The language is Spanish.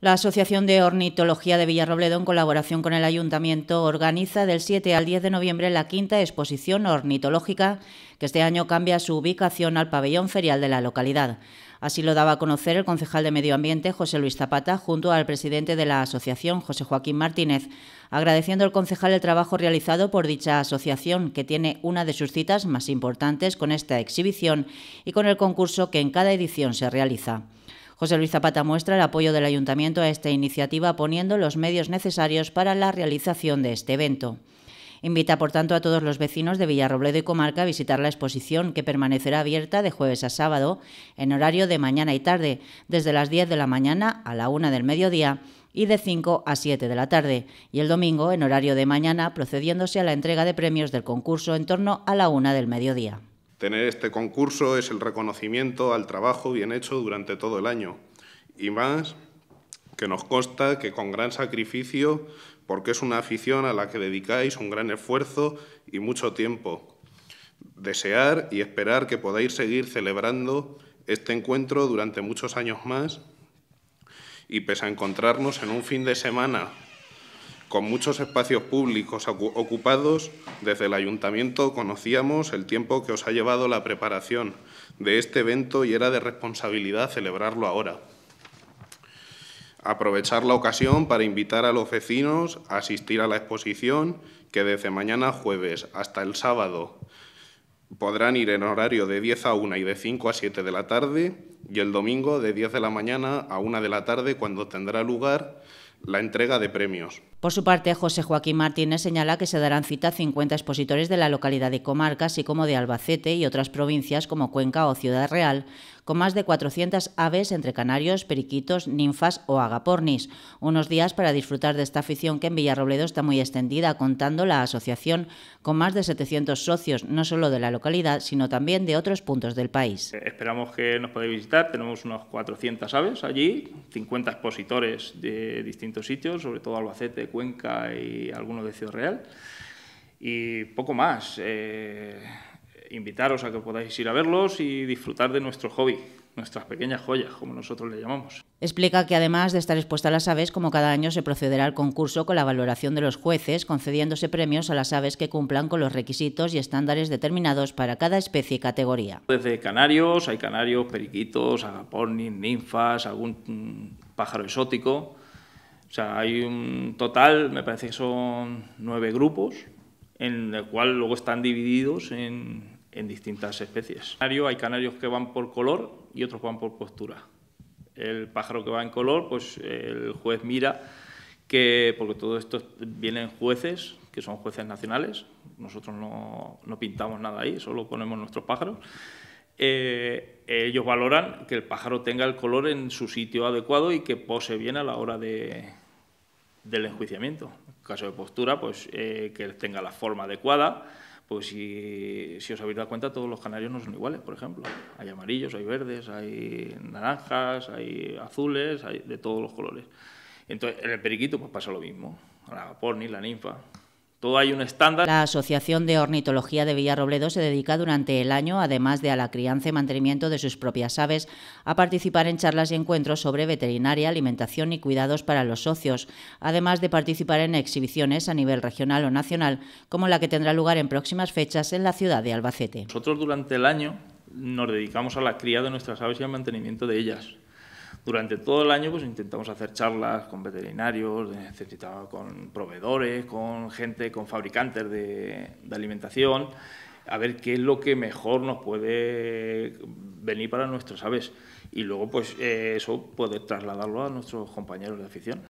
La Asociación de Ornitología de Villarrobledo, en colaboración con el Ayuntamiento, organiza del 7 al 10 de noviembre la quinta exposición ornitológica, que este año cambia su ubicación al pabellón ferial de la localidad. Así lo daba a conocer el concejal de Medio Ambiente, José Luis Zapata, junto al presidente de la asociación, José Joaquín Martínez, agradeciendo al concejal el trabajo realizado por dicha asociación, que tiene una de sus citas más importantes con esta exhibición y con el concurso que en cada edición se realiza. José Luis Zapata muestra el apoyo del ayuntamiento a esta iniciativa poniendo los medios necesarios para la realización de este evento. Invita, por tanto, a todos los vecinos de Villarrobledo y comarca a visitar la exposición, que permanecerá abierta de jueves a sábado, en horario de mañana y tarde, desde las 10 de la mañana a la 1 del mediodía y de 5 a 7 de la tarde, y el domingo, en horario de mañana, procediéndose a la entrega de premios del concurso en torno a la 1 del mediodía. Tener este concurso es el reconocimiento al trabajo bien hecho durante todo el año y más que nos consta que con gran sacrificio, porque es una afición a la que dedicáis un gran esfuerzo y mucho tiempo. Desear y esperar que podáis seguir celebrando este encuentro durante muchos años más y pese a encontrarnos en un fin de semana con muchos espacios públicos ocupados, desde el ayuntamiento conocíamos el tiempo que os ha llevado la preparación de este evento y era de responsabilidad celebrarlo ahora. Aprovechar la ocasión para invitar a los vecinos a asistir a la exposición que desde mañana jueves hasta el sábado podrán ir en horario de 10 a 1 y de 5 a 7 de la tarde y el domingo de 10 de la mañana a 1 de la tarde cuando tendrá lugar la entrega de premios. Por su parte, José Joaquín Martínez señala que se darán cita a 50 expositores de la localidad de Comarca, así como de Albacete y otras provincias como Cuenca o Ciudad Real, con más de 400 aves entre canarios, periquitos, ninfas o agapornis. Unos días para disfrutar de esta afición que en Villarrobledo está muy extendida, contando la asociación con más de 700 socios, no solo de la localidad, sino también de otros puntos del país. Eh, esperamos que nos podáis visitar. Tenemos unos 400 aves allí, 50 expositores de distintos sitios, sobre todo Albacete, Cuenca y alguno de Ciudad Real. Y poco más. Eh, invitaros a que podáis ir a verlos y disfrutar de nuestro hobby, nuestras pequeñas joyas, como nosotros le llamamos. Explica que además de estar expuesta a las aves, como cada año se procederá al concurso con la valoración de los jueces, concediéndose premios a las aves que cumplan con los requisitos y estándares determinados para cada especie y categoría. Desde canarios, hay canarios, periquitos, agapornis, ninfas, algún mm, pájaro exótico. O sea, hay un total, me parece que son nueve grupos, en el cual luego están divididos en, en distintas especies. Hay canarios que van por color y otros van por postura. El pájaro que va en color, pues el juez mira que, porque todo esto vienen jueces, que son jueces nacionales, nosotros no, no pintamos nada ahí, solo ponemos nuestros pájaros. Eh, ellos valoran que el pájaro tenga el color en su sitio adecuado y que posee bien a la hora del enjuiciamiento. En caso de postura, pues eh, que tenga la forma adecuada. Pues si, os habéis dado cuenta, todos los canarios no son iguales, por ejemplo. Hay amarillos, hay verdes, hay naranjas, hay azules, hay de todos los colores. Entonces, en el periquito pues pasa lo mismo. La porni, la ninfa, todo hay un estándar. La Asociación de Ornitología de Villarrobledo se dedica durante el año, además de a la crianza y mantenimiento de sus propias aves, a participar en charlas y encuentros sobre veterinaria, alimentación y cuidados para los socios, además de participar en exhibiciones a nivel regional o nacional, como la que tendrá lugar en próximas fechas en la ciudad de Albacete. Nosotros durante el año nos dedicamos a la cría de nuestras aves y al mantenimiento de ellas durante todo el año pues intentamos hacer charlas con veterinarios, eh, con proveedores, con gente, con fabricantes de, alimentación, a ver qué es lo que mejor nos puede venir para nuestras aves y luego pues eh, eso poder trasladarlo a nuestros compañeros de afición.